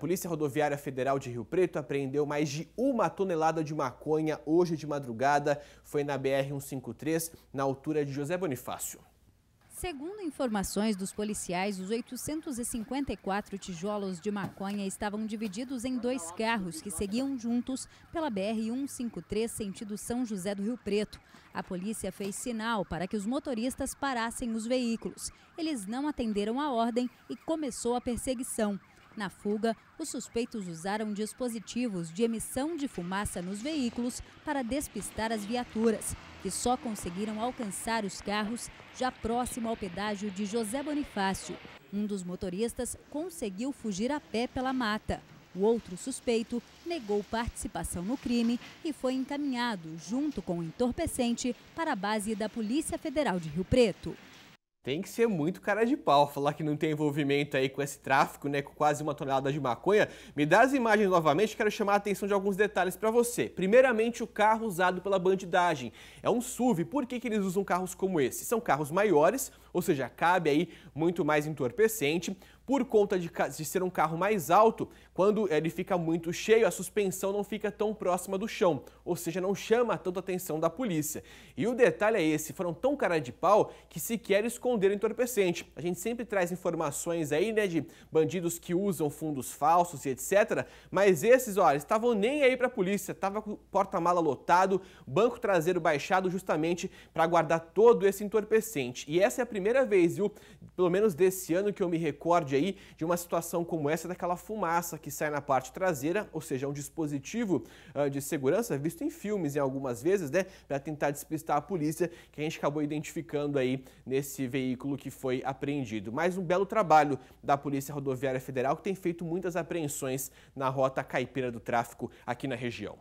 Polícia Rodoviária Federal de Rio Preto apreendeu mais de uma tonelada de maconha hoje de madrugada. Foi na BR-153, na altura de José Bonifácio. Segundo informações dos policiais, os 854 tijolos de maconha estavam divididos em dois carros que seguiam juntos pela BR-153, sentido São José do Rio Preto. A polícia fez sinal para que os motoristas parassem os veículos. Eles não atenderam a ordem e começou a perseguição. Na fuga, os suspeitos usaram dispositivos de emissão de fumaça nos veículos para despistar as viaturas, que só conseguiram alcançar os carros já próximo ao pedágio de José Bonifácio. Um dos motoristas conseguiu fugir a pé pela mata. O outro suspeito negou participação no crime e foi encaminhado, junto com o entorpecente, para a base da Polícia Federal de Rio Preto. Tem que ser muito cara de pau falar que não tem envolvimento aí com esse tráfico, né, com quase uma tonelada de maconha. Me dá as imagens novamente, quero chamar a atenção de alguns detalhes para você. Primeiramente, o carro usado pela bandidagem. É um SUV. Por que, que eles usam carros como esse? São carros maiores, ou seja, cabe aí muito mais entorpecente. Por conta de, de ser um carro mais alto, quando ele fica muito cheio, a suspensão não fica tão próxima do chão, ou seja, não chama tanta atenção da polícia. E o detalhe é esse, foram tão cara de pau que sequer esconderam entorpecente. A gente sempre traz informações aí, né, de bandidos que usam fundos falsos e etc, mas esses, olha, estavam nem aí para a polícia, tava com o porta-mala lotado, banco traseiro baixado justamente para guardar todo esse entorpecente. E essa é a primeira primeira vez, viu? Pelo menos desse ano que eu me recorde aí de uma situação como essa, daquela fumaça que sai na parte traseira, ou seja, um dispositivo uh, de segurança visto em filmes em algumas vezes, né? Para tentar despistar a polícia, que a gente acabou identificando aí nesse veículo que foi apreendido. Mais um belo trabalho da Polícia Rodoviária Federal, que tem feito muitas apreensões na rota caipira do tráfico aqui na região.